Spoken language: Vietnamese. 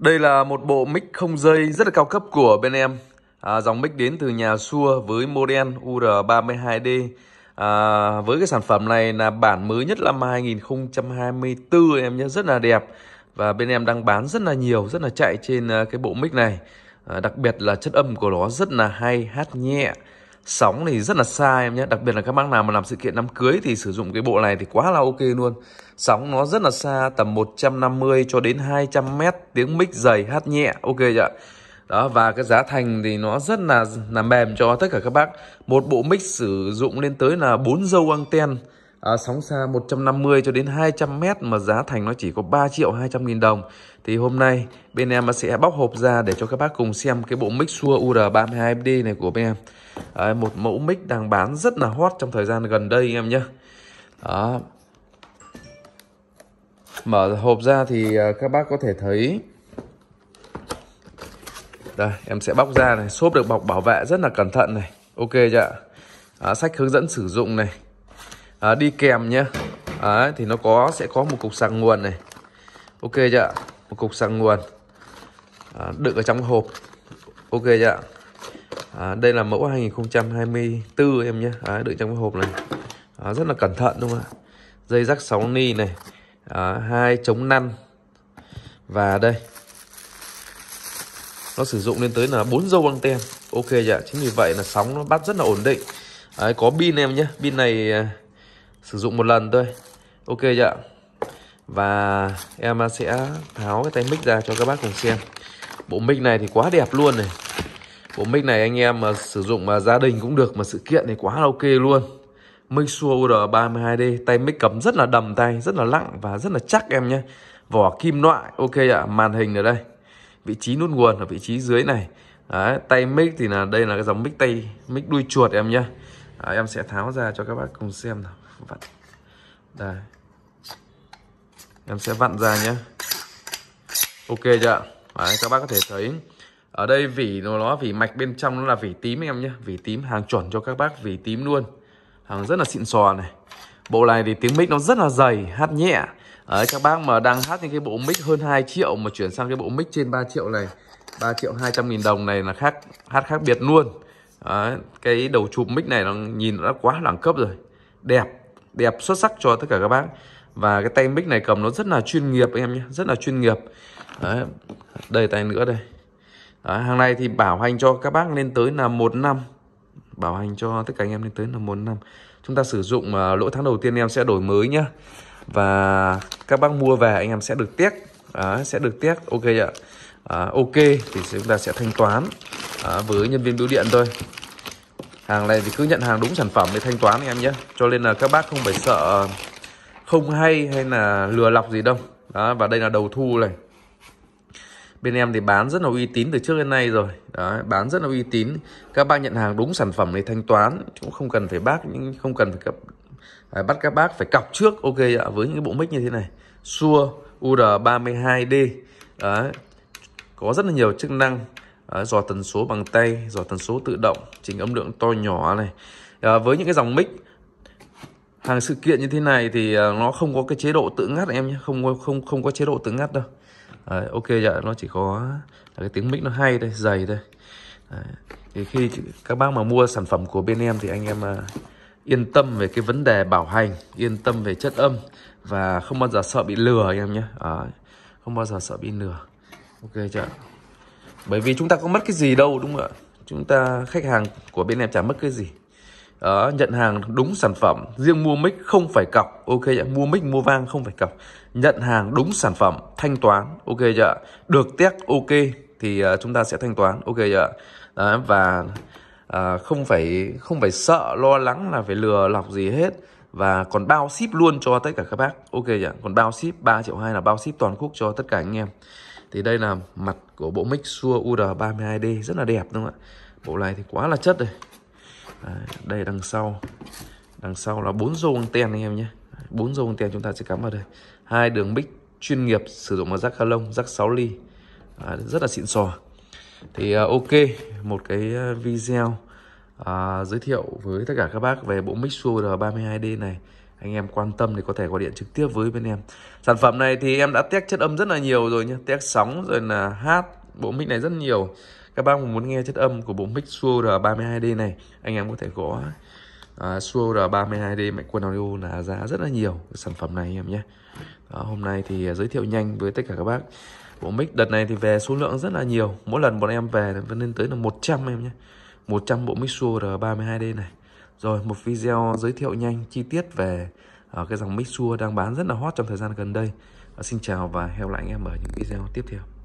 Đây là một bộ mic không dây rất là cao cấp của bên em. À, dòng mic đến từ nhà Sua với model UR32D. À, với cái sản phẩm này là bản mới nhất năm 2024 em nhé, rất là đẹp. Và bên em đang bán rất là nhiều, rất là chạy trên à, cái bộ mic này. À, đặc biệt là chất âm của nó rất là hay, hát nhẹ sóng thì rất là xa em nhé đặc biệt là các bác nào mà làm sự kiện đám cưới thì sử dụng cái bộ này thì quá là ok luôn sóng nó rất là xa tầm 150 cho đến 200 mét tiếng mic dày hát nhẹ ok chưa đó và cái giá thành thì nó rất là là mềm cho tất cả các bác một bộ mic sử dụng lên tới là bốn dâu anten à, sóng xa 150 cho đến 200 mét mà giá thành nó chỉ có 3 triệu 200 nghìn đồng thì hôm nay bên em sẽ bóc hộp ra để cho các bác cùng xem cái bộ mic Shure UR32FD này của bên em à, một mẫu mic đang bán rất là hot trong thời gian gần đây em nhé đó mở hộp ra thì à, các bác có thể thấy đây em sẽ bóc ra này xốp được bọc bảo vệ rất là cẩn thận này ok chưa ạ à, sách hướng dẫn sử dụng này à, đi kèm nhé Đấy, thì nó có sẽ có một cục sạc nguồn này ok chưa một cục sạc nguồn à, đựng ở trong hộp ok chưa à, đây là mẫu 2024 em nhé à, đựng trong cái hộp này à, rất là cẩn thận đúng không ạ dây rắc 6 ni này à, hai chống năn và đây nó sử dụng lên tới là 4 dâu băng tem ok dạ chính vì vậy là sóng nó bắt rất là ổn định Đấy, có pin em nhé pin này à, sử dụng một lần thôi ok chưa và em sẽ tháo cái tay mic ra cho các bác cùng xem bộ mic này thì quá đẹp luôn này bộ mic này anh em mà sử dụng mà gia đình cũng được mà sự kiện thì quá là ok luôn mic Shure UR32D tay mic cầm rất là đầm tay rất là lặng và rất là chắc em nhé vỏ kim loại ok ạ màn hình ở đây vị trí nút nguồn ở vị trí dưới này Đấy, tay mic thì là đây là cái dòng mic tay mic đuôi chuột em nhé em sẽ tháo ra cho các bác cùng xem nào vặn đây em sẽ vặn ra nhé ok chưa Đấy, các bác có thể thấy ở đây vỉ nó nó vỉ mạch bên trong nó là vỉ tím em nhé vỉ tím hàng chuẩn cho các bác vỉ tím luôn hàng rất là xịn sò này bộ này thì tiếng mic nó rất là dày hát nhẹ Đấy, các bác mà đang hát những cái bộ mic hơn 2 triệu mà chuyển sang cái bộ mic trên 3 triệu này 3 triệu 200 nghìn đồng này là khác hát khác biệt luôn Đấy, cái đầu chụp mic này nó nhìn nó đã quá đẳng cấp rồi đẹp đẹp xuất sắc cho tất cả các bác và cái tay mic này cầm nó rất là chuyên nghiệp anh em nhé rất là chuyên nghiệp Đấy. đây tay nữa đây Đấy, hàng này thì bảo hành cho các bác lên tới là một năm bảo hành cho tất cả anh em lên tới là một năm chúng ta sử dụng uh, à, lỗi tháng đầu tiên em sẽ đổi mới nhá và các bác mua về anh em sẽ được tiếc à, sẽ được tiếc ok ạ à, ok thì chúng ta sẽ thanh toán à, với nhân viên bưu điện thôi hàng này thì cứ nhận hàng đúng sản phẩm để thanh toán anh em nhé cho nên là các bác không phải sợ không hay hay là lừa lọc gì đâu đó và đây là đầu thu này bên em thì bán rất là uy tín từ trước đến nay rồi đó, bán rất là uy tín các bác nhận hàng đúng sản phẩm để thanh toán cũng không cần phải bác những không cần phải cập à, bắt các bác phải cọc trước ok ạ với những cái bộ mic như thế này Sure UR32D đó có rất là nhiều chức năng à, dò tần số bằng tay dò tần số tự động chỉnh âm lượng to nhỏ này à, với những cái dòng mic hàng sự kiện như thế này thì à, nó không có cái chế độ tự ngắt em nhé không có không không có chế độ tự ngắt đâu à, ok dạ nó chỉ có cái tiếng mic nó hay đây dày đây à, thì khi các bác mà mua sản phẩm của bên em thì anh em à, yên tâm về cái vấn đề bảo hành yên tâm về chất âm và không bao giờ sợ bị lừa anh em nhé à, không bao giờ sợ bị lừa ok chưa dạ bởi vì chúng ta có mất cái gì đâu đúng không ạ chúng ta khách hàng của bên em chả mất cái gì đó, nhận hàng đúng sản phẩm riêng mua mic không phải cọc ok ạ mua mic mua vang không phải cọc nhận hàng đúng sản phẩm thanh toán ok chưa được test ok thì uh, chúng ta sẽ thanh toán ok chưa đó, và uh, không phải không phải sợ lo lắng là phải lừa lọc gì hết và còn bao ship luôn cho tất cả các bác ok chưa còn bao ship 3 triệu hai là bao ship toàn quốc cho tất cả anh em thì đây là mặt của bộ mic Shure UR32D rất là đẹp đúng không ạ bộ này thì quá là chất rồi Đấy, đây đằng sau đằng sau là bốn rô anten anh em nhé bốn rô anten chúng ta sẽ cắm vào đây hai đường mic chuyên nghiệp sử dụng vào rắc ca lông rác 6 ly à, rất là xịn sò thì uh, ok một cái à, video uh, giới thiệu với tất cả các bác về bộ mic Shure R32D này anh em quan tâm thì có thể gọi điện trực tiếp với bên em sản phẩm này thì em đã test chất âm rất là nhiều rồi nhé test sóng rồi là hát bộ mic này rất nhiều các bác muốn nghe chất âm của bộ mic Shure 32D này anh em có thể gõ uh, Shure 32D mạnh quân audio là giá rất là nhiều sản phẩm này em nhé Đó, hôm nay thì à, giới thiệu nhanh với tất cả các bác bộ mic đợt này thì về số lượng rất là nhiều mỗi lần bọn em về vẫn lên tới là 100 em nhé 100 bộ mic Shure 32D này rồi một video giới thiệu nhanh chi tiết về uh, cái dòng Mixua đang bán rất là hot trong thời gian gần đây. Uh, xin chào và hẹn lại anh em ở những video tiếp theo.